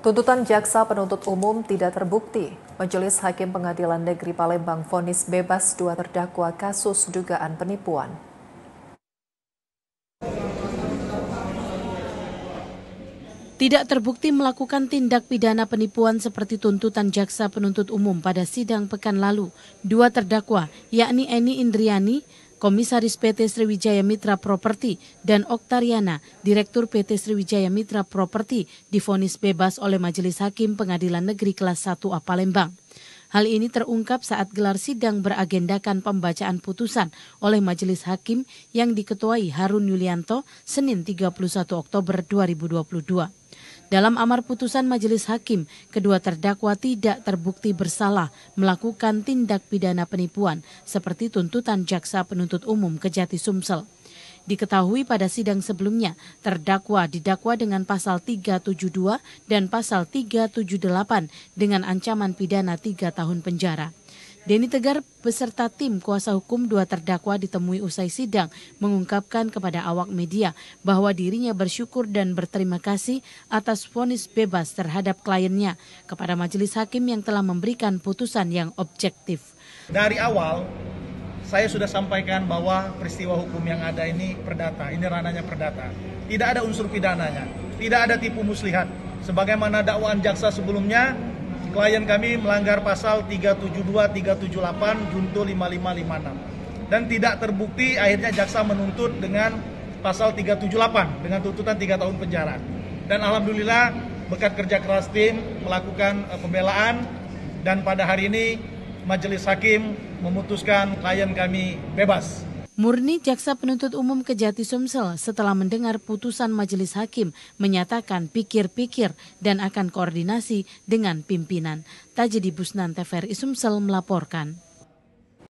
Tuntutan jaksa penuntut umum tidak terbukti. Majelis Hakim Pengadilan Negeri Palembang vonis bebas dua terdakwa kasus dugaan penipuan. Tidak terbukti melakukan tindak pidana penipuan seperti tuntutan jaksa penuntut umum pada sidang pekan lalu. Dua terdakwa, yakni Eni Indriani Komisaris PT Sriwijaya Mitra Properti dan Oktariana, Direktur PT Sriwijaya Mitra Properti, difonis bebas oleh Majelis Hakim Pengadilan Negeri Kelas 1 A Palembang. Hal ini terungkap saat gelar sidang beragendakan pembacaan putusan oleh Majelis Hakim yang diketuai Harun Yulianto Senin 31 Oktober 2022. Dalam amar putusan majelis hakim, kedua terdakwa tidak terbukti bersalah melakukan tindak pidana penipuan seperti tuntutan jaksa penuntut umum Kejati Sumsel. Diketahui pada sidang sebelumnya, terdakwa didakwa dengan pasal 372 dan pasal 378 dengan ancaman pidana tiga tahun penjara. Deni Tegar beserta tim kuasa hukum dua terdakwa ditemui usai sidang mengungkapkan kepada awak media bahwa dirinya bersyukur dan berterima kasih atas vonis bebas terhadap kliennya kepada majelis hakim yang telah memberikan putusan yang objektif. Dari awal saya sudah sampaikan bahwa peristiwa hukum yang ada ini perdata, ini ranahnya perdata. Tidak ada unsur pidananya, tidak ada tipu muslihat. Sebagaimana dakwaan jaksa sebelumnya, klien kami melanggar pasal 372, 378, junto 5556 dan tidak terbukti akhirnya jaksa menuntut dengan pasal 378 dengan tuntutan 3 tahun penjara. Dan alhamdulillah berkat kerja keras tim melakukan eh, pembelaan dan pada hari ini majelis hakim memutuskan klien kami bebas. Murni jaksa penuntut umum Kejati Sumsel setelah mendengar putusan majelis hakim menyatakan pikir-pikir dan akan koordinasi dengan pimpinan. Tajidi Busnan TVRI Sumsel melaporkan.